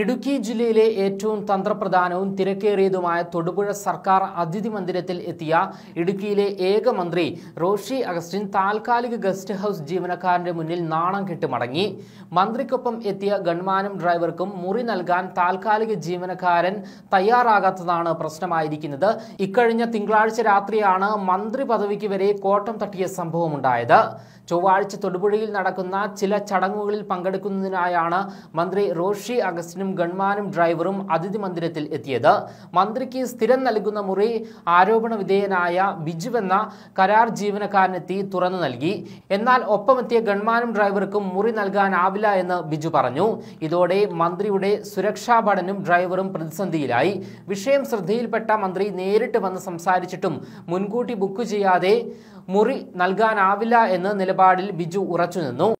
ഇടുക്കി ജില്ലയിലെ ഏറ്റവും തന്ത്രപ്രധാനവും തിരക്കേറിയതുമായ തൊടുപുഴ സർക്കാർ അതിഥി മന്ദിരത്തിൽ എത്തിയ ഇടുക്കിയിലെ ഏക മന്ത്രി റോഷി അഗസ്റ്റിൻ താൽക്കാലിക ഗസ്റ്റ് ഹൗസ് ജീവനക്കാരന്റെ മുന്നിൽ നാണം കെട്ട് മടങ്ങി മന്ത്രിക്കൊപ്പം എത്തിയ ഗൺമാനും ഡ്രൈവർക്കും മുറി നൽകാൻ താൽക്കാലിക ജീവനക്കാരൻ തയ്യാറാകാത്തതാണ് പ്രശ്നമായിരിക്കുന്നത് ഇക്കഴിഞ്ഞ തിങ്കളാഴ്ച രാത്രിയാണ് മന്ത്രി പദവിക്ക് വരെ കോട്ടം തട്ടിയ സംഭവമുണ്ടായത് ചൊവ്വാഴ്ച തൊടുപുഴയിൽ നടക്കുന്ന ചില ചടങ്ങുകളിൽ പങ്കെടുക്കുന്നതിനായാണ് മന്ത്രി റോഷി അഗസ്റ്റിനും ഗൺമാനും ഡ്രൈവറും അതിഥി മന്ദിരത്തിൽ എത്തിയത് മന്ത്രിക്ക് സ്ഥിരം നൽകുന്ന മുറി ആരോപണ വിധേയനായ ബിജുവെന്ന കരാർ ജീവനക്കാരനെത്തി തുറന്നു നൽകി എന്നാൽ ഒപ്പമെത്തിയ ഗൺമാനും ഡ്രൈവർക്കും മുറി നൽകാനാവില്ല എന്ന് ബിജു പറഞ്ഞു ഇതോടെ മന്ത്രിയുടെ സുരക്ഷാ ഭടനും ഡ്രൈവറും പ്രതിസന്ധിയിലായി വിഷയം ശ്രദ്ധയിൽപ്പെട്ട മന്ത്രി നേരിട്ട് വന്ന് സംസാരിച്ചിട്ടും മുൻകൂട്ടി ബുക്ക് ചെയ്യാതെ മുറി നൽകാനാവില്ല എന്ന നിലപാടിൽ ബിജു ഉറച്ചുനിന്നു